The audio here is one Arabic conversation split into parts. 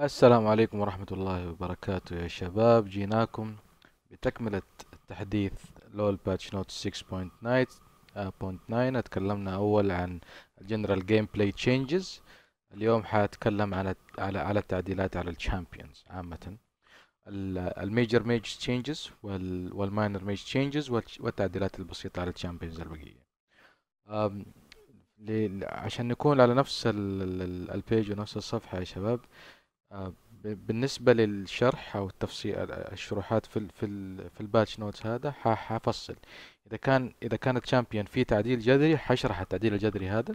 السلام عليكم ورحمة الله وبركاته يا شباب جيناكم بتكملة تحديث لول باتش نوت 6.9 uh, اتكلمنا اول عن الجنرال جيم بلاي تشينجز اليوم حاتكلم على على على التعديلات على الشامبيونز عامة الميجر ميج تشينجز والماينر ميج تشينجز والتعديلات البسيطة على الشامبيونز البقية عشان نكون على نفس البيج ونفس الصفحة يا شباب آه، بالنسبة للشرح أو التفصيل آه، الشروحات في الـ في الـ في الباتش نوتس هذا حفصل إذا كان إذا كان الشامبيون في تعديل جذري حشرح التعديل الجذري هذا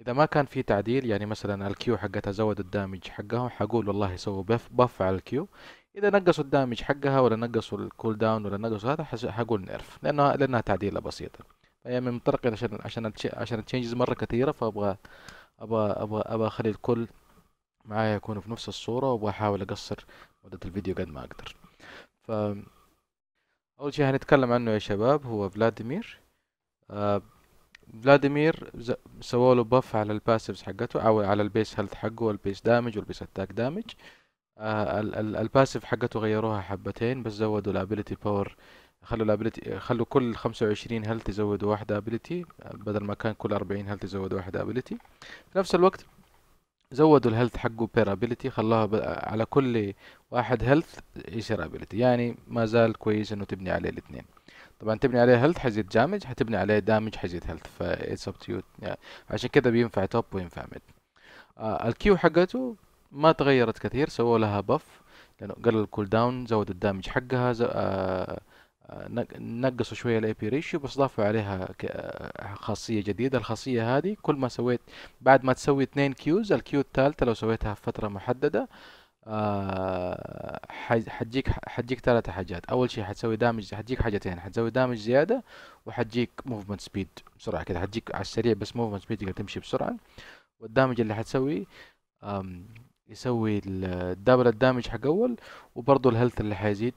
إذا ما كان في تعديل يعني مثلا الكيو حقتها زودوا الدامج حقهم حقول والله سووا بف بف على الكيو إذا نقصوا الدامج حقها ولا نقصوا الكول داون ولا نقصوا هذا حقول نيرف لأنها لأنها تعديلة بسيطة هي من مترقي عشان عشان عشان التشينجز مرة كثيرة فأبغى أبغى أبغى أبغى أخلي الكل معايا يكونوا في نفس الصورة وبحاول أقصر مدة الفيديو قد ما أقدر ف أول شيء هنتكلم عنه يا شباب هو فلاديمير آه فلاديمير سووا له باف على الباسيفز حقته أو على البيس هيلث حقه والبيس دامج والبيس اتاك دامج آه الباسيف حقته غيروها حبتين بس زودوا الابيلتي باور خلوا الابيلتي خلوا كل 25 هيلث يزودوا واحدة آه، ابيلتي بدل ما كان كل 40 هيلث يزودوا واحدة ابيلتي في نفس الوقت زودوا الهيلث حقه بيرابيلتي خلاها على كل واحد هيلث شيرابيلتي يعني ما زال كويس انه تبني عليه الاثنين طبعا تبني عليه هيلث حيزيد دامج حتبني عليه دامج حيزيد هيلث فا اتس اب تو عشان كده بينفع توب وينفع ميد آه الكيو حقته ما تغيرت كثير سووا لها بف لانه قلل الكول داون زودوا الدامج حقها زو آه نقصوا شويه الاي بي ريشيو بس ضافوا عليها خاصيه جديده الخاصيه هذه كل ما سويت بعد ما تسوي اثنين كيوز الكيو الثالثه لو سويتها في فتره محدده آه، حتجيك حتجيك ثلاثة حاجات اول شيء حتسوي دامج حتجيك حاجتين حتسوي دامج زياده وحتجيك موفمنت سبيد بسرعه كده حتجيك على السريع بس موفمنت سبيد تقدر تمشي بسرعه والدامج اللي حتسوي يسوي الدبل الدامج حق اول وبرضه الهيلث اللي حيزيد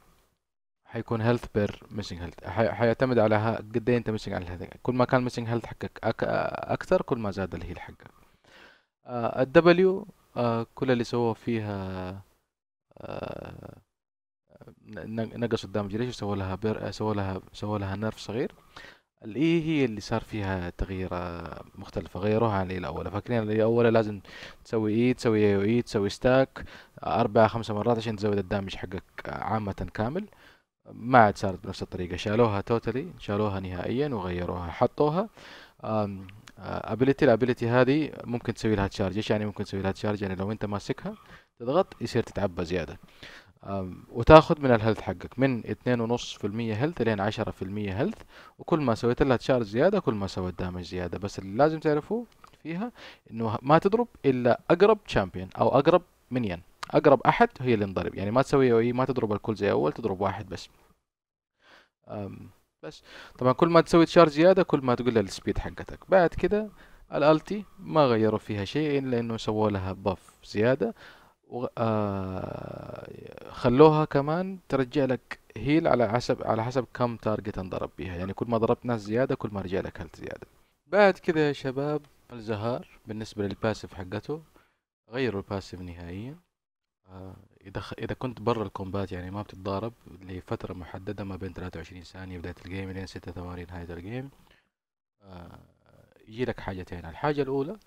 حيكون هيلث بير ميسنج هيلث حيعتمد على قد ايه انت ميسنج على الهيلث كل ما كان ميسنج هيلث حقك اكثر كل ما زاد الهيل حقك آه، الدبليو آه، كل اللي سووه فيها آه، نقص الدامج ريشيو سووا لها بير سووا لها سووا لها نرف صغير الاي هي اللي صار فيها تغيير مختلفة غيروها عن الاي الاولى فاكرين الاي الاولى لازم تسوي اي تسوي اي تسوي ستاك اربع خمسة مرات عشان تزود الدامج حقك عامة كامل ما عاد صارت بنفس الطريقة شالوها توتالي شالوها نهائيا وغيروها حطوها ابيلتي آه، الابيلتي هذه ممكن تسوي لها تشارج ايش يعني ممكن تسوي لها تشارج يعني لو انت ماسكها تضغط يصير تتعبى زيادة وتاخذ من الهيلث حقك من 2.5% هيلث لين 10% هيلث وكل ما سويت لها تشارج زيادة كل ما سوت دامج زيادة بس اللي لازم تعرفوه فيها انه ما تضرب الا اقرب شامبيون او اقرب منين اقرب احد هي اللي انضرب يعني ما تسوي اي ما تضرب الكل زي اول تضرب واحد بس بس طبعا كل ما تسوي تشارج زياده كل ما تقول السبيد حقتك بعد كده الالتي ما غيروا فيها شيء الا انه سووا لها باف زياده آه، خلوها كمان ترجع لك هيل على حسب على حسب كم تارجت انضرب بيها يعني كل ما ضربت ناس زياده كل ما رجع لك هيلث زياده بعد كده يا شباب الزهار بالنسبه للباسف حقته غيروا الباسف نهائيا اذا اذا كنت برا الكومبات يعني ما بتتضارب لفتره محدده ما بين 23 ثانيه بدايه الجيم لين 6 ثواني نهايه الجيم آه، يجي لك حاجتين الحاجه الاولى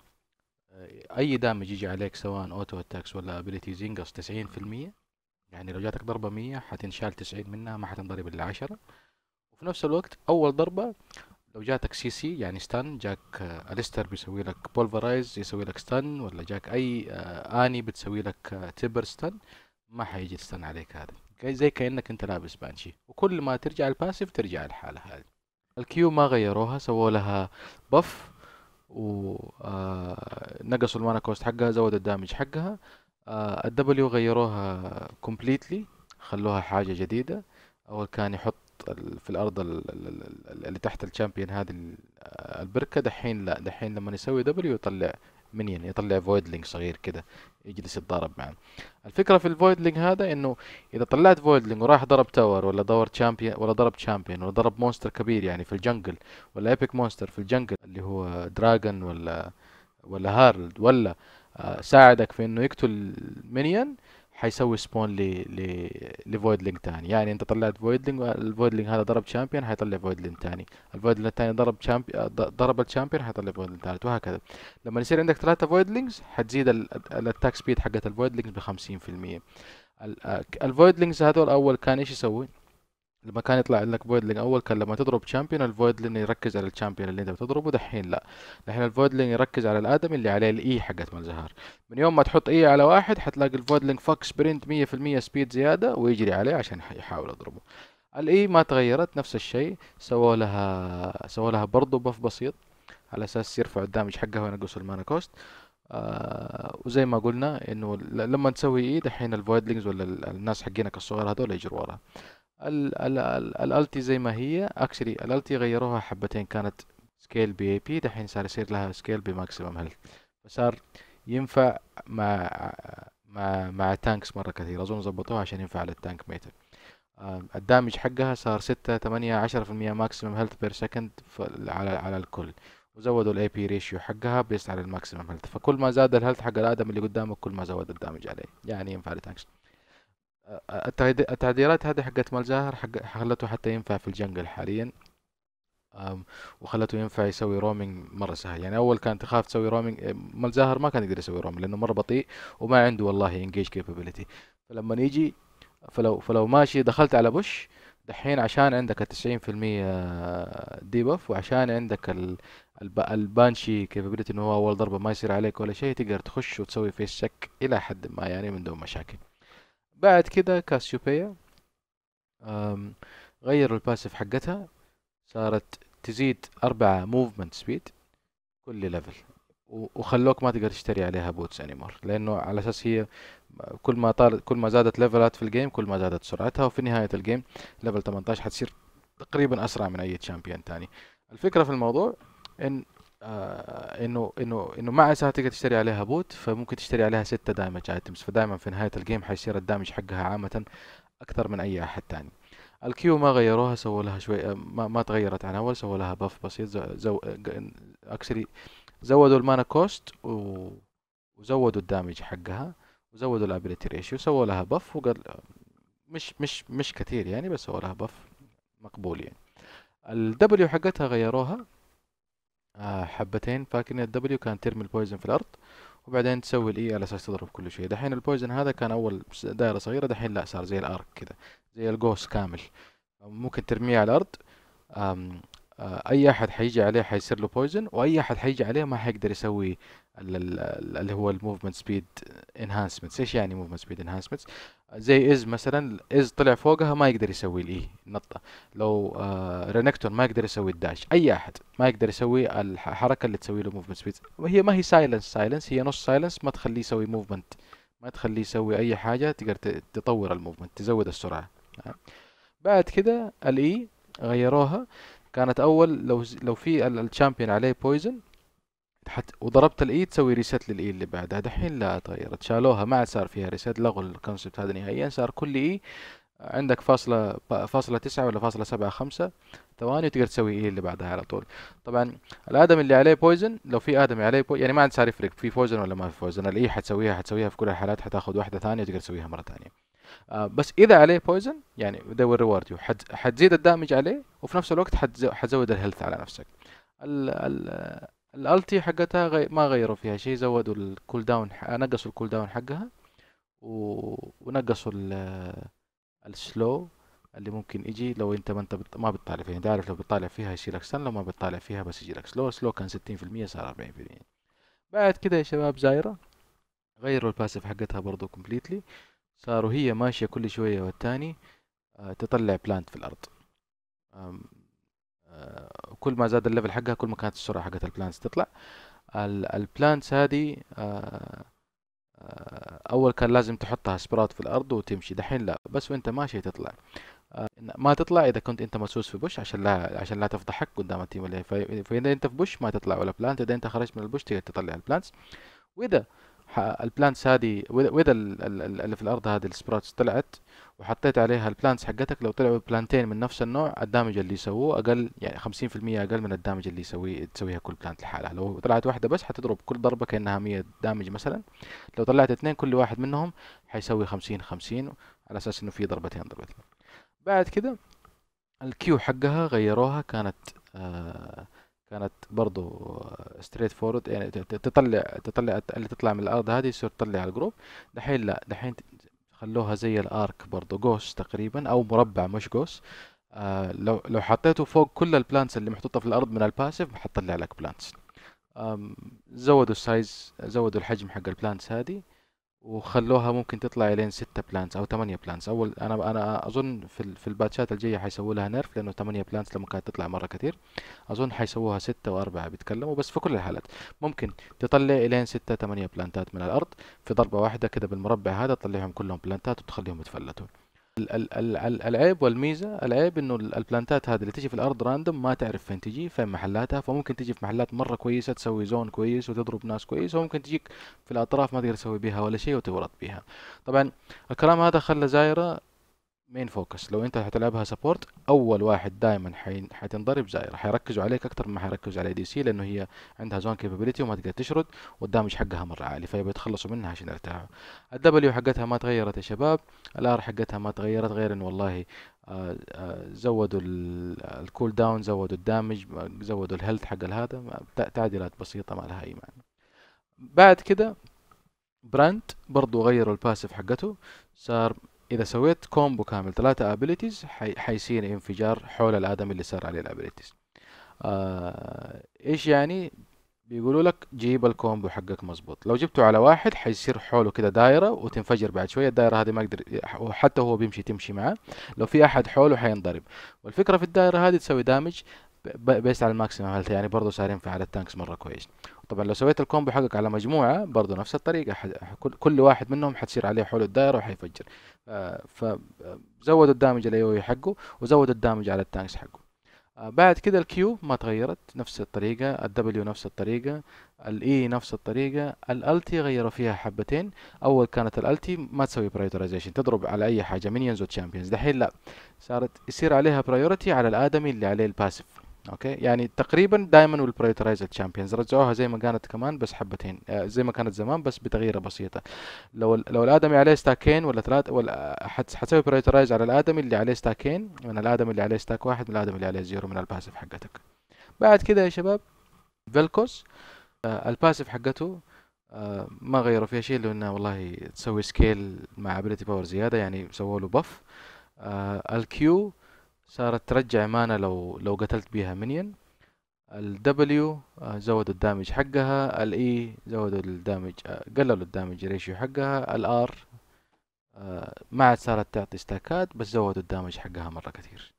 آه، اي دامج يجي عليك سواء اوتو اتاكس ولا ابيليتيز ينقص 90% يعني لو جاتك ضربه 100 حتنشال 90 منها ما حتنضرب الا 10 وفي نفس الوقت اول ضربه لو جاتك سي سي يعني ستان جاك اليستر آه، بيسوي لك بولفرايز يسوي لك ستان ولا جاك اي اني آه، بتسوي لك تبر آه، ستان ما حيجي ستان عليك هذا زي كانك انت لابس بانشي وكل ما ترجع الباسيف ترجع الحاله هذه الكيو ما غيروها سووا لها بف ونقصوا المانا كوست حقها زودوا الدامج حقها الدبليو غيروها كومبليتلي خلوها حاجة جديدة أول كان يحط في الارض اللي تحت الشامبيون هذه البركه دحين لا دحين لما يسوي دبليو يطلع منين يطلع فويدلينج صغير كده يجلس يتضارب معاه الفكره في الفويدلينج هذا انه اذا طلعت فويدلينج وراح ضرب تاور ولا دور تشامبيون ولا ضرب تشامبيون ولا ضرب مونستر كبير يعني في الجنجل ولا ايبك مونستر في الجنجل اللي هو دراجون ولا ولا هارلد ولا آه، ساعدك في انه يقتل مينيون حيسوي سبون ل لينك تاني يعني انت طلعت فويد الفويد لينك هذا ضرب شامبيون حيطلع فويد فويدلينج تاني لينك الثاني ضرب شامب ضرب الشامبيون حيطلع فويد لينك ثالث وهكذا لما يصير عندك ثلاثة لينكس حتزيد الاتاك سبيد حقت الفويدلينجز ب 50% لينكس هذول اول كان ايش يسوي؟ لما كان يطلع لك فويدلينج اول كان لما تضرب شامبيون الفويدلينج يركز على الشامبيون اللي انت بتضربه دحين لا دحين الفويدلينج يركز على الادمي اللي عليه الاي e حقت مالزهار من يوم ما تحط اي e على واحد حتلاقي الفويدلينج فاك سبرنت 100% سبيد زياده ويجري عليه عشان يحاول يضربه الاي e ما تغيرت نفس الشيء سووا لها سووا لها برضه بف بسيط على اساس يرفع الدامج حقها وينقص المانا كوست آه وزي ما قلنا انه لما تسوي اي دحين الفويدلينجز ولا الناس حقينك الصغار هذول يجروا وراها الالتي زي ما هي اكشلي الالتي غيروها حبتين كانت سكيل بي اي بي دحين صار يصير لها سكيل بماكسيمم هيلث فصار ينفع مع مع مع تانكس مرة كثير أظن ظبطوها عشان ينفع على التانك ميتر الدامج حقها صار ستة تمانية عشرة في المية ماكسيمم هيلث بير سكند على على الكل وزودوا الاي بي ريشيو حقها بيست على الماكسيمم هيلث فكل ما زاد الهيلث حق الادم اللي قدامك كل ما زود الدامج عليه يعني ينفع تانكس التعديلات هذه حقت مال جاهر حق خلته حتى ينفع في الجنجل حاليا وخلته ينفع يسوي رومينج مره سهل يعني اول كان تخاف تسوي رومينج مال جاهر ما كان يقدر يسوي رومينج لانه مره بطيء وما عنده والله انجيج كابابيلتي فلما يجي فلو فلو ماشي دخلت على بوش دحين عشان عندك التسعين في المية ديبف آه، وعشان عندك البانشي كابابيلتي انه هو اول ضربة ما يصير عليك ولا شيء تقدر تخش وتسوي فيس شك الى حد ما يعني من دون مشاكل بعد كده كاسيوبيا غيروا الباسف حقتها صارت تزيد أربعة موفمنت سبيد كل ليفل وخلوك ما تقدر تشتري عليها بوتس انيمور لانه على اساس هي كل ما طال كل ما زادت ليفلات في الجيم كل ما زادت سرعتها وفي نهايه الجيم ليفل 18 حتصير تقريبا اسرع من اي تشامبيون تاني الفكره في الموضوع ان آه، انه انه انه مع ساعة تقدر تشتري عليها بوت فممكن تشتري عليها ستة دامج ايتمز فدائما في نهاية الجيم حيصير الدامج حقها عامة اكثر من اي احد تاني الكيو ما غيروها سووا لها شوي آه، ما, ما تغيرت عن اول سووا لها باف بسيط زو اكشلي آه، زودوا المانا كوست و... وزودوا الدامج حقها وزودوا الابيلتي ريشيو سووا لها باف وقال مش مش مش كثير يعني بس سووا لها باف مقبول يعني الدبليو حقتها غيروها آه، حبتين حبتين ان الدبليو كانت ترمي البويزن في الارض وبعدين تسوي الاي e على اساس تضرب كل شيء دحين البويزن هذا كان اول دائره صغيره دحين لا صار زي الارك كذا زي الجوس كامل ممكن ترميه على الارض آه، اي احد حيجي عليه حيصير له بويزن واي احد حيجي عليه ما حيقدر يسوي اللي هو الموفمنت سبيد انهانسمنتس ايش يعني موفمنت سبيد انهانسمنتس زي از مثلا از طلع فوقها ما يقدر يسوي الاي e، نطه لو آه، رينكتون ما يقدر يسوي الداش اي احد ما يقدر يسوي الحركه اللي تسوي له موفمنت سبيد وهي ما هي سايلنس سايلنس هي نص سايلنس ما تخليه يسوي موفمنت ما تخليه يسوي اي حاجه تقدر تطور الموفمنت تزود السرعه نعم. بعد كده الاي e غيروها كانت اول لو لو في الشامبيون عليه بويزن حت وضربت الاي تسوي ريست للاي اللي بعدها دحين لا طيب. تغيرت شالوها ما عاد صار فيها ريست لغوا الكونسبت هذا نهائيا صار كل اي عندك فاصلة فاصلة تسعة ولا فاصلة سبعة خمسة ثواني وتقدر تسوي ايه اللي بعدها على طول طبعا الادم اللي عليه بويزن لو في ادم عليه بويزن يعني ما عاد صار يفرق في بويزن ولا ما في بويزن الاي حتسويها حتسويها في كل الحالات حتاخذ واحدة ثانية وتقدر تسويها مرة ثانية آه بس اذا عليه بويزن يعني they will reward you حتزيد الدامج عليه وفي نفس الوقت حتزود الهيلث على نفسك ال ال الالتي حقتها غي... ما غيروا فيها شيء زودوا الكول داون نقصوا الكول داون حقها و... ونقصوا ال... السلو اللي ممكن يجي لو انت ما انت بت... ما بتطالع فيها انت عارف لو بتطالع فيها يشيلك سن لو ما بتطالع فيها بس يجيلك سلو سلو كان ستين في المية صار أربعين في المية بعد كده يا شباب زايرة غيروا الباسف حقتها برضو كومبليتلي صاروا هي ماشية كل شوية والتاني آه، تطلع بلانت في الأرض كل ما زاد الليفل حقها كل ما كانت السرعه حقت البلانتس تطلع البلانتس هذه آه، آه، اول كان لازم تحطها سبرات في الارض وتمشي دحين لا بس وانت ماشي تطلع آه، ما تطلع اذا كنت انت مسوس في بوش عشان لا عشان لا تفضحك قدام التيم اللي فاذا انت في بوش ما تطلع ولا بلانت اذا انت خرجت من البوش تقدر تطلع البلانتس واذا البلانتس هذه واذا اللي في الارض هذه السبراتس طلعت وحطيت عليها البلانتس حقتك لو طلعوا بلانتين من نفس النوع الدامج اللي يسووه اقل يعني 50% اقل من الدامج اللي يسويه تسويها كل بلانت لحالها لو طلعت واحده بس حتضرب كل ضربه كانها 100 دامج مثلا لو طلعت اثنين كل واحد منهم حيسوي 50 50 على اساس انه في ضربتين ضربتين بعد كده الكيو حقها غيروها كانت آه كانت برضو ستريت فورد يعني تطلع تطلع اللي تطلع من الارض هذه يصير تطلع على الجروب دحين لا دحين خلوها زي الارك برضو جوس تقريبا او مربع مش جوس آه لو لو حطيته فوق كل البلانتس اللي محطوطه في الارض من الباسيف حتطلع لك بلانتس زودوا السايز زودوا الحجم حق البلانتس هذه وخلوها ممكن تطلع الين 6 بلانتس او 8 بلانتس اول انا انا اظن في في الباتشات الجايه حيسووا لها نيرف لانه 8 بلانتس لما كانت تطلع مره كثير اظن حيسووها 6 و4 بيتكلموا بس في كل الحالات ممكن تطلع الين 6 8 بلانتات من الارض في ضربه واحده كده بالمربع هذا تطلعهم كلهم بلانتات وتخليهم يتفلتوا العيب والميزه العيب انه البلانتات هذه اللي تجي في الارض راندوم ما تعرف فين تجي فين محلاتها فممكن تجي في محلات مره كويسه تسوي زون كويس وتضرب ناس كويس وممكن تجيك في الاطراف ما تقدر تسوي بها ولا شيء وتورط بها طبعا الكلام هذا خلى زايره مين فوكس لو انت هتلعبها سبورت اول واحد دائما حتنضرب زائر راح يركزوا عليك اكثر ما حيركزوا على دي سي لانه هي عندها زون كابابيلتي وما تقدر تشرد والدامج حقها مره عالي فيبي يتخلصوا منها عشان يرتاحوا الدبليو حقتها ما تغيرت يا شباب الار حقتها ما تغيرت غير ان والله آه، آه، زودوا الكول داون زودوا الدامج زودوا الهيلث حق هذا تعديلات بسيطه ما لها اي معنى بعد كده براند برضو غيروا الباسف حقته صار اذا سويت كومبو كامل ثلاثة ابيليتيز حيصير انفجار حول الادمي اللي صار عليه الابيليتيز آه، ايش يعني بيقولوا لك جيب الكومبو حقك مظبوط لو جبته على واحد حيصير حوله كده دايره وتنفجر بعد شويه الدايره هذه ما يقدر حتى هو بيمشي تمشي معاه لو في احد حوله حينضرب والفكره في الدايره هذه تسوي دامج بيس على الماكسيمم هيلث يعني برضه صار ينفع على التانكس مره كويس طبعا لو سويت الكومبو حقك على مجموعه برضه نفس الطريقه كل واحد منهم حتصير عليه حول الدائره وحيفجر آه، فزود آه، الدامج الاي او e حقه وزودوا الدامج على التانكس حقه آه، بعد كده الكيو ما تغيرت نفس الطريقة الدبليو نفس الطريقة الاي e نفس الطريقة الالتي غيروا فيها حبتين اول كانت الالتي ما تسوي برايوريزيشن تضرب على اي حاجة منينز وتشامبيونز دحين لا صارت يصير عليها برايورتي على الادمي اللي عليه الباسيف اوكي يعني تقريبا دائما والبريوتيرايز تشامبيونز الشامبيونز رجعوها زي ما كانت كمان بس حبتين آه، زي ما كانت زمان بس بتغييره بسيطه لو لو الادمي عليه ستاكين ولا ثلاث ولا حتسوي بريوتيرايز على الادمي اللي عليه ستاكين من الادمي اللي عليه ستاك واحد من الادمي اللي عليه زيرو من الباسف حقتك بعد كده يا شباب فيلكوس آه، الباسف حقته آه، ما غيروا فيها شيء لانه والله تسوي سكيل مع ابيلتي باور زياده يعني سووا له بف الكيو الكيو صارت ترجع مانا لو لو قتلت بيها مينيون الدبليو آه، زود الدامج حقها الاي e، زودوا الدامج آه، قللوا الدامج ريشيو حقها الار آه، ما عاد صارت تعطي استاكات بس زودوا الدامج حقها مرة كثير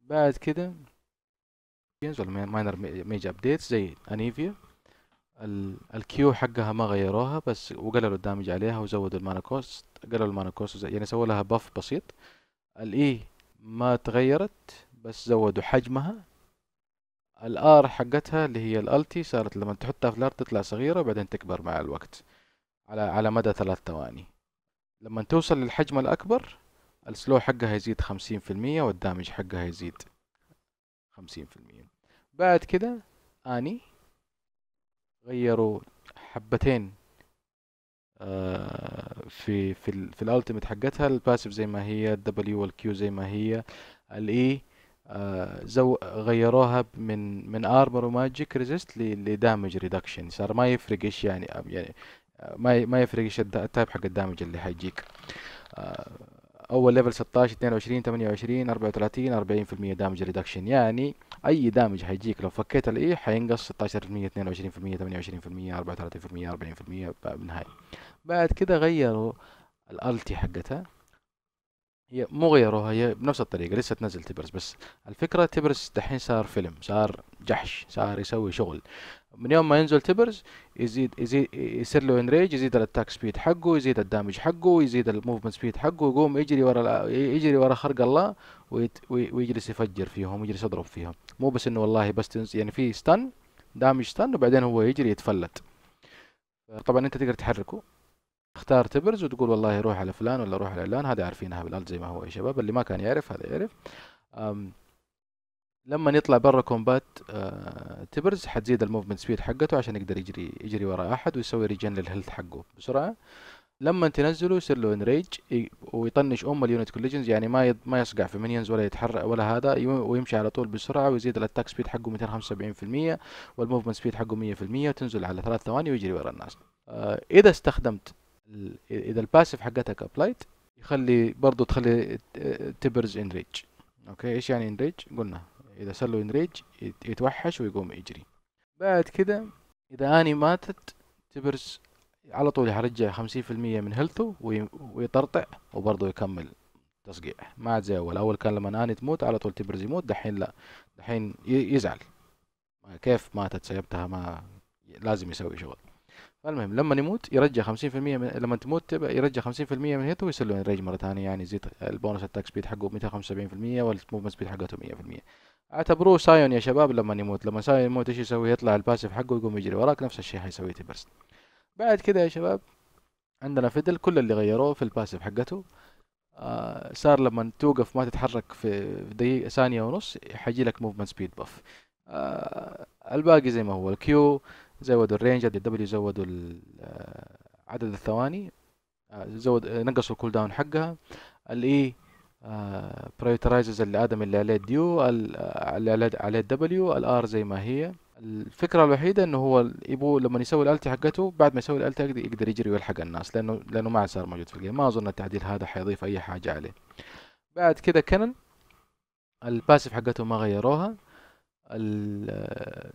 بعد كده ينزل ماينر ميج ابديت زي انيفيا الكيو حقها ما غيروها بس وقللوا الدامج عليها وزودوا المانا كوست قللوا المانا كوست يعني سووا لها باف بسيط الاي e ما تغيرت بس زودوا حجمها الار حقتها اللي هي الالتي صارت لما تحطها في الار تطلع صغيرة وبعدين تكبر مع الوقت على على مدى ثلاث ثواني لما توصل للحجم الأكبر السلو حقها يزيد خمسين في المية والدامج حقها يزيد خمسين في المية بعد كده آني غيروا حبتين آه، في في الـ في الالتيميت حقتها الباسيف زي ما هي الدبليو والكيو زي ما هي الاي e، آه، زو غيروها من من ارمر وماجيك ريزيست لدامج ريدكشن صار ما يفرق ايش يعني يعني آه، ما ما يفرق ايش التايب حق الدامج اللي حيجيك اول ليفل 16 22 28 34 40% دامج ريدكشن يعني اي دامج حيجيك لو فكيت الاي e حينقص 16% 22% 28% 34% 40% بالنهايه بعد كده غيروا الالتي حقتها هي مو غيروها هي بنفس الطريقه لسه تنزل تبرز بس الفكره تبرز دحين صار فيلم صار جحش صار يسوي شغل من يوم ما ينزل تبرز يزيد يزيد يصير له انريج يزيد الاتاك سبيد حقه يزيد الدامج حقه يزيد الموفمنت سبيد حقه يقوم يجري ورا يجري ورا خرق الله ويت ويجلس يفجر فيهم ويجلس يضرب فيهم مو بس انه والله بس تنز يعني في ستان دامج ستان وبعدين هو يجري يتفلت طبعا انت تقدر تحركه اختار تبرز وتقول والله روح على فلان ولا روح على علان هذا عارفينها بالالت زي ما هو يا شباب اللي ما كان يعرف هذا يعرف لما يطلع برا كومبات آه، تبرز حتزيد الموفمنت سبيد حقته عشان يقدر يجري يجري ورا احد ويسوي ريجن للهيلث حقه بسرعه لما تنزله يصير له انريج ويطنش ام اليونت كوليجنز يعني ما يد ما يصقع في منيونز ولا يتحرك ولا هذا ويمشي على طول بسرعه ويزيد الاتاك سبيد حقه 275% والموفمنت سبيد حقه 100% وتنزل على ثلاث ثواني ويجري ورا الناس آه، اذا استخدمت اذا الباسف حقتك ابلايت يخلي برضو تخلي تبرز انريج اوكي ايش يعني انريج قلنا اذا صار له انريج يتوحش ويقوم يجري بعد كده اذا اني ماتت تبرز على طول حرجع خمسين في المية من هيلثه ويطرطع وبرضه يكمل تصقيع ما عاد زي اول اول كان لما اني تموت على طول تبرز يموت دحين لا دحين يزعل كيف ماتت سيبتها ما لازم يسوي شغل فالمهم لما يموت يرجع 50% من لما تموت يرجع 50% من هيته ويصير له انريج مره ثانيه يعني يزيد البونس اتاك سبيد حقه 275% والموفمنت سبيد حقته 100% اعتبروه سايون يا شباب لما يموت لما سايون يموت ايش يسوي يطلع الباسيف حقه يقوم يجري وراك نفس الشيء حيسويه تيبرس بعد كده يا شباب عندنا فيدل كل اللي غيروه في الباسيف حقته آه صار لما توقف ما تتحرك في دقيقة ثانية ونص حيجي لك موفمنت سبيد باف آه الباقي زي ما هو الكيو زودوا الرينج ادي دبليو زودوا آه، عدد الثواني آه، زود آه، نقصوا الكول داون حقها الاي e، برايورتايزز ادم اللي عليه ديو اللي عليه الدبليو الار زي ما هي الفكره الوحيده انه هو يبو لما يسوي الالتي حقته بعد ما يسوي الالتي يقدر يجري ويلحق الناس لانه لانه ما صار موجود في الجيم ما اظن التعديل هذا حيضيف اي حاجه عليه بعد كده كنن الباسف حقته ما غيروها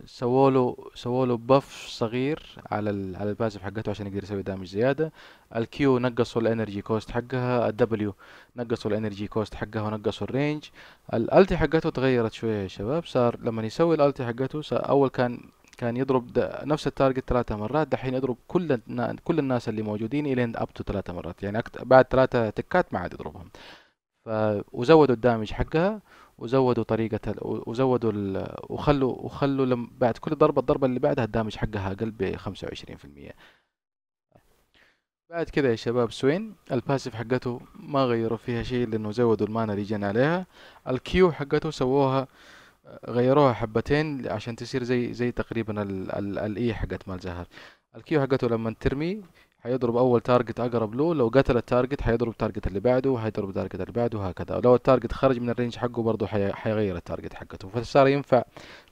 سووا له سووا له باف صغير على ال على الباسف حقته عشان يقدر يسوي دامج زياده الكيو نقصوا الانرجي كوست حقها الدبليو نقصوا الانرجي كوست حقها ونقصوا الرينج الالتي حقته تغيرت شويه يا شباب صار لما يسوي الالتي حقته اول كان كان يضرب نفس التارجت ثلاثة مرات دحين يضرب كل كل الناس اللي موجودين الين اب تو ثلاثة مرات يعني بعد ثلاثة تكات ما عاد يضربهم ف وزودوا الدامج حقها وزودوا طريقة ال... وزودوا ال... وخلوا وخلوا لما بعد كل ضربة الضربة اللي بعدها الدامج حقها أقل ب 25% بعد كذا يا شباب سوين الباسيف حقته ما غيروا فيها شيء لأنه زودوا المانا اللي جانا عليها الكيو حقته سووها غيروها حبتين عشان تصير زي زي تقريبا الاي حقت مال زهر الكيو حقته لما ترمي هيضرب اول تارجت اقرب له لو قتل التارجت هيضرب التارجت اللي بعده وهيضرب التارجت اللي بعده وهكذا لو التارجت خرج من الرينج حقه برضه حيغير التارجت حقته فصار ينفع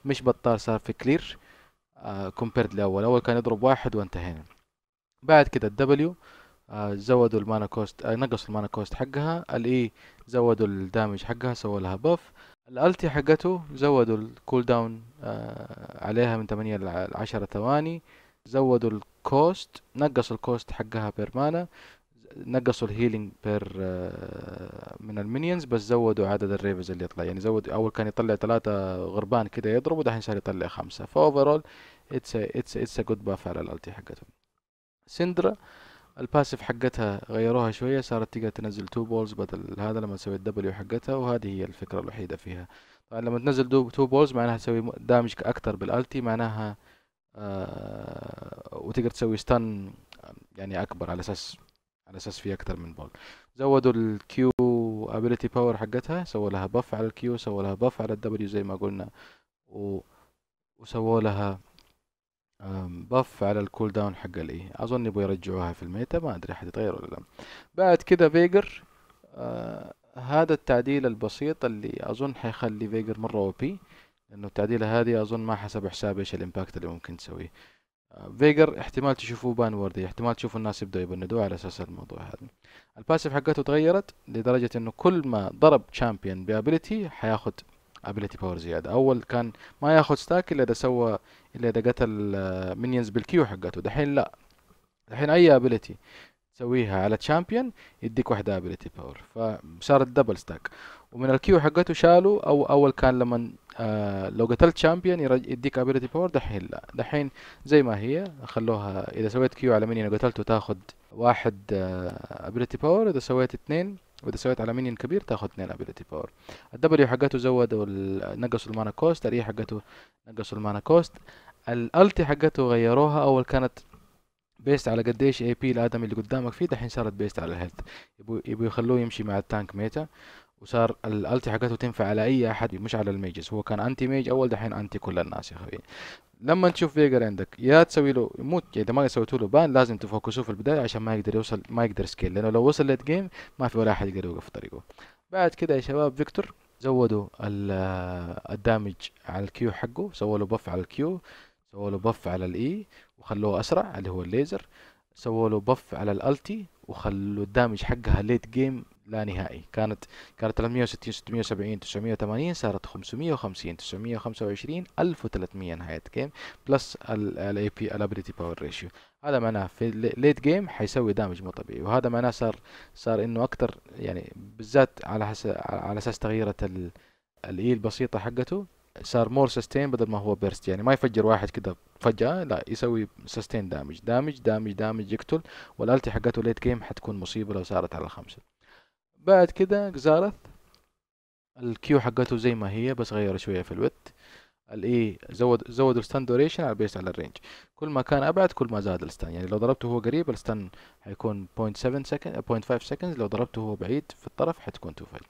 مش بطال صار في كلير كومبيرد آه، لاول اول كان يضرب واحد وانتهينا بعد كده الدبليو آه، زودوا المانا كوست آه، نقصوا المانا كوست حقها الاي e زودوا الدامج حقها سووا لها باف الالتي حقته زودوا الكول داون عليها من 8 ل 10 ثواني زودوا كوست نقص الكوست حقها بير مانا نقصوا الهيلينج بير من المينيونز بس زودوا عدد الريفز اللي يطلع يعني زود اول كان يطلع ثلاثة غربان كده يضربوا دحين صار يطلع خمسة فاوفرول اتس اتس اتس جود باف على الالتي حقتهم سندرا الباسيف حقتها غيروها شوية صارت تقدر تنزل تو بولز بدل هذا لما تسوي الدبليو حقتها وهذه هي الفكرة الوحيدة فيها طبعا لما تنزل تو بولز معناها تسوي دامج اكتر بالالتي معناها آه، وتقدر تسوي ستان يعني اكبر على اساس على اساس في اكثر من بول زودوا الكيو ابيلتي باور حقتها سووا لها باف على الكيو سووا لها باف على الدبليو زي ما قلنا و... وسووا لها باف على الكول داون حق الاي e. اظن يبغوا يرجعوها في الميتا ما ادري حتتغير ولا لا بعد كده فيجر آه هذا التعديل البسيط اللي اظن حيخلي فيجر مره او بي انه التعديله هذه اظن ما حسب حساب ايش الامباكت اللي ممكن تسويه آه، فيجر احتمال تشوفوه بان وردي احتمال تشوفوا الناس يبدأوا يبندوه على اساس الموضوع هذا الباسيف حقته تغيرت لدرجة انه كل ما ضرب تشامبيون بابيلتي حياخد ابيلتي باور زيادة اول كان ما ياخد ستاك الا اذا سوى الا اذا قتل مينيونز آه، بالكيو حقته دحين لا دحين اي ابيلتي تسويها على تشامبيون يديك واحدة ابيلتي باور فصارت دبل ستاك ومن الكيو حقته شالوا او اول كان لما آه لو قتلت شامبيون يديك ابيلتي باور دحين لا دحين زي ما هي خلوها اذا سويت كيو على مينيون قتلته تاخد واحد آه ابيلتي باور اذا سويت اثنين واذا سويت على مينيون كبير تاخد اثنين ابيلتي باور الدبليو حقته زودوا نقصوا المانا كوست الاي e حقته نقصوا المانا كوست الالتي حقته غيروها اول كانت بيست على قديش اي بي الادمي اللي قدامك فيه دحين صارت بيست على الهيلث يبوا يبوا يخلوه يمشي مع التانك ميتا وصار الالتي حقته تنفع على اي احد مش على الميجز هو كان انتي ميج اول دحين انتي كل الناس يا اخوي لما تشوف فيجر عندك يا تسوي له يموت اذا ما سويت له بان لازم تفوكسوه في البدايه عشان ما يقدر يوصل ما يقدر سكيل لانه لو وصل ليت جيم ما في ولا احد يقدر يوقف في طريقه بعد كده يا شباب فيكتور زودوا آه، الدامج على الكيو حقه سووا له بف على الكيو سووا له بف على الاي e، وخلوه اسرع اللي هو الليزر سووا له بف على الالتي وخلوا الدامج حقها ليت جيم لا نهائي كانت كانت 360 670 980 صارت 550 925 1300 نهاية جيم بلس الاي بي الابيلتي باور ريشيو هذا معناه في الليت جيم حيسوي دامج مو طبيعي وهذا معناه صار صار انه اكثر يعني بالذات على حسب على اساس تغييرة الاي البسيطة حقته صار مور سستين بدل ما هو بيرست يعني ما يفجر واحد كده فجأة لا يسوي سستين دامج دامج دامج دامج يقتل والالتي حقته ليت جيم حتكون مصيبة لو صارت على الخمسة بعد كده جزارث الكيو حقته زي ما هي بس غيروا شوية في الوت الاي زود زودوا الستان دوريشن على بيست على الرينج كل ما كان ابعد كل ما زاد الستان يعني لو ضربته هو قريب الستان حيكون 0.7 سكند 0.5 سكند لو ضربته هو بعيد في الطرف حتكون 2.5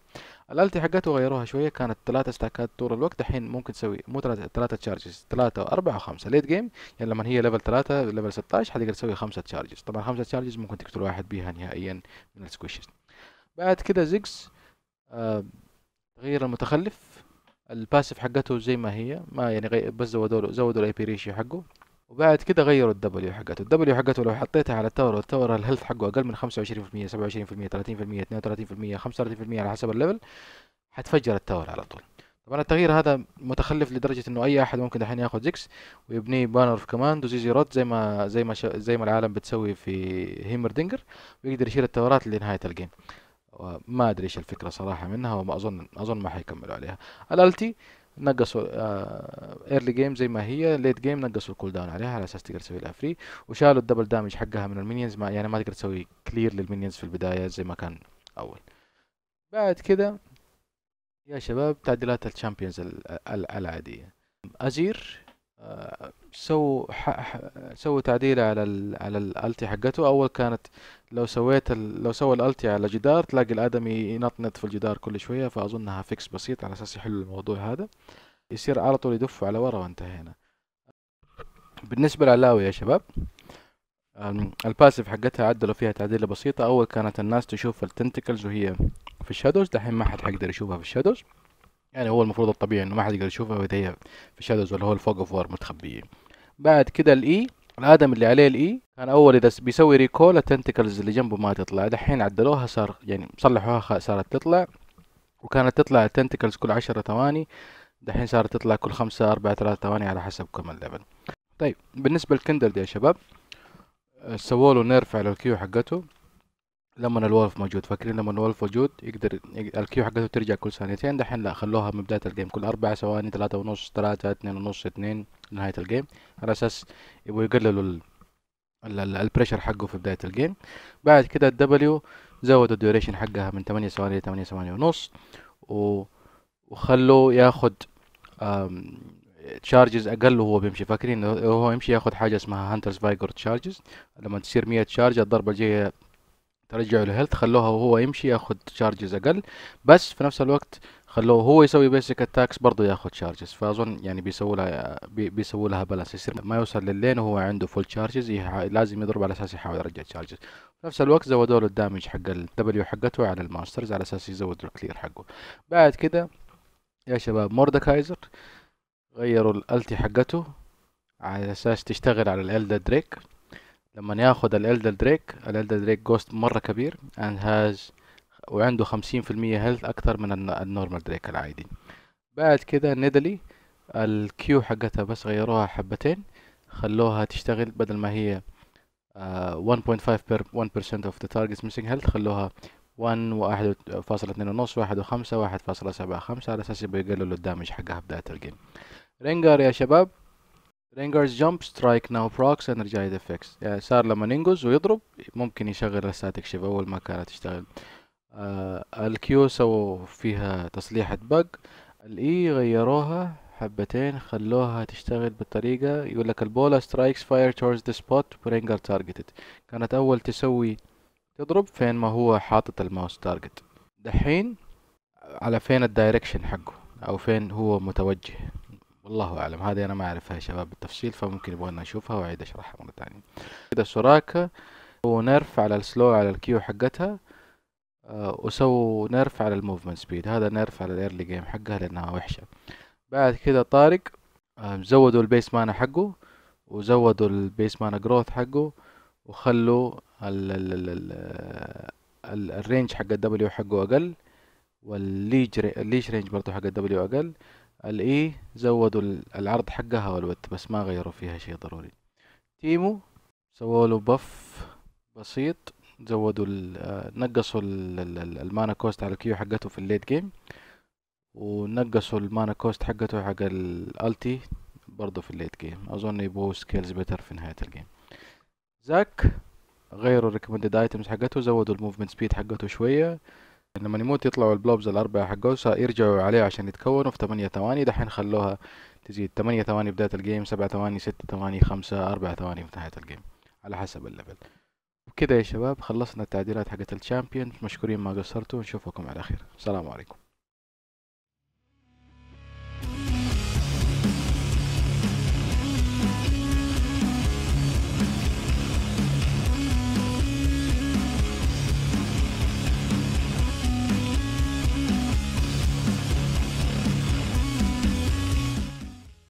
الالتي حقته غيروها شويه كانت ثلاثة ستاكات طول الوقت الحين ممكن تسوي مو ثلاثة ثلاثة تشارجز ثلاثة وأربعة وخمسة ليت جيم يعني لما هي ليفل ثلاثة ليفل 16 حتقدر تسوي خمسة تشارجز طبعا خمسة تشارجز ممكن تقتل واحد بيها نهائيا من السكويشز بعد كده زيجز غير المتخلف الباسف حقته زي ما هي ما يعني بس زودوا له زودوا الاي بي ريشيو حقه وبعد كده غيروا الدبليو حقته الدبليو حقته لو حطيتها على التاور التاور الهيلث حقه اقل من 25% 27% 30% 32% 35% على حسب الليفل حتفجر التاور على طول طبعا التغيير هذا متخلف لدرجة انه اي احد ممكن الحين ياخذ زكس ويبنيه بانر في كماند وزيزي رد زي ما زي ما زي ما العالم بتسوي في هيمر دينجر ويقدر يشيل التورات لنهاية الجيم ما ادري ايش الفكره صراحه منها وما اظن اظن ما حيكملوا عليها الالتي نقصوا ايرلي آه، جيم زي ما هي ليت جيم نقصوا الكول داون عليها على اساس تقدر تسوي لها فري وشالوا الدبل دامج حقها من المينيونز يعني ما تقدر تسوي كلير للمينيونز في البدايه زي ما كان اول بعد كده يا شباب تعديلات الشامبيونز العاديه ازير سو سووا تعديل على ال على الالتي حقته اول كانت لو سويت ال... لو سوى الالتي على جدار تلاقي الادمي ينطنط في الجدار كل شويه فاظنها فيكس بسيط على اساس يحل الموضوع هذا يصير على طول يدف على ورا وانتهينا بالنسبه للعلاوي يا شباب الباسيف حقتها عدلوا فيها تعديله بسيطه اول كانت الناس تشوف التنتكلز وهي في الشادوز دحين ما حد حيقدر يشوفها في الشادوز يعني هو المفروض الطبيعي انه ما حد يقدر يشوفها اذا هي في شادوز ولا هو الفوق وار متخبيه بعد كده الاي e، الادم اللي عليه الاي e كان اول اذا بيسوي ريكول التنتكلز اللي جنبه ما تطلع دحين عدلوها صار يعني صلحوها صارت تطلع وكانت تطلع التنتكلز كل عشرة ثواني دحين صارت تطلع كل خمسة أربعة ثلاثة ثواني على حسب كم الليفل طيب بالنسبة للكندل يا شباب سووا له نيرف على الكيو حقته لما الولف موجود فاكرين لما الولف موجود يقدر الكيو حقته ترجع كل ثانيتين دحين لا خلوها من بداية الجيم كل أربع ثواني ثلاثة ونص ثلاثة اثنين ونص اثنين نهاية الجيم على أساس يبغوا يقللوا البريشر حقه في بداية الجيم بعد كده الدبليو زودوا الديوريشن حقها من ثمانية ثواني لثمانية ثواني ونص و... وخلوه ياخد تشارجز اقل وهو بيمشي فاكرين هو يمشي ياخد حاجه اسمها هانترز فايجر تشارجز لما تصير 100 تشارج الضربه الجايه رجعوا له هيلث خلوها وهو يمشي ياخد شارجز اقل بس في نفس الوقت خلوه هو يسوي بيسك اتاكس برضه ياخد شارجز فاظن يعني بيسووا لها بيسووا لها بالانس يصير ما يوصل للين وهو عنده فول شارجز لازم يضرب على اساس يحاول يرجع شارجز في نفس الوقت زودوا له الدامج حق الدبليو حقته على الماسترز على اساس يزود الكلير حقه بعد كده يا شباب موردكايزر غيروا الالتي حقته على اساس تشتغل على الالدا دريك لما ياخد الالدر دريك الالدر دريك جوست مره كبير and has وعنده خمسين في المية هيلث أكثر من النورمال دريك العادي بعد كده نيدلي الكيو حقتها بس غيروها حبتين خلوها تشتغل بدل ما هي 1.5 بير 1% of the targets missing health خلوها 1 واحد فاصلة اتنين ونص واحد وخمسة واحد فاصلة سبعة خمسة على أساس يبقى يقللوا الدامج حقها بداية الجيم رينجر يا شباب رينجرز جمب سترايك ناو بروكس انرجايز افكس يعني صار لما ننجز ويضرب ممكن يشغل رساتك شيف اول ما كانت تشتغل آه الكيو سووا فيها تصليحة بق الاي e غيروها حبتين خلوها تشتغل بالطريقة يقول لك البولا سترايكس فاير تورز ذا سبوت برينجر تارجتد كانت اول تسوي تضرب فين ما هو حاطط الماوس تارجت دحين على فين الدايركشن حقه او فين هو متوجه والله اعلم هذه انا ما اعرفها يا شباب بالتفصيل فممكن يبغى نشوفها واعيد اشرحها مره ثانيه كذا سوراكا هو على السلو على الكيو حقتها آه، وسووا نرف على الموفمنت سبيد هذا نرف على الايرلي جيم حقها لانها وحشه بعد كذا طارق آه، زودوا البيس مانا حقه وزودوا البيس مانا جروث حقه وخلوا الرينج حق الدبليو حقه اقل والليج رينج برضه حق الدبليو اقل الاي زودوا العرض حقها والوت بس ما غيروا فيها شيء ضروري تيمو سووا له بف بسيط زودوا آه، نقصوا المانا كوست على الكيو حقته في الليت جيم ونقصوا المانا كوست حقته حق الالتي برضه في الليت جيم اظن يبغوا سكيلز بيتر في نهايه الجيم زاك غيروا الريكومندد ايتمز حقته زودوا الموفمنت سبيد حقته شويه لما يموت يطلعوا البلوبز الأربعة حقوسها يرجعوا عليه عشان يتكونوا في تمانية ثواني دحين خلوها تزيد تمانية ثواني بداية الجيم سبعة ثواني ستة ثواني خمسة أربعة ثواني في نهاية الجيم على حسب الليفل وبكده يا شباب خلصنا التعديلات حقت الشامبيون مشكورين ما قصرتوا نشوفكم على خير السلام عليكم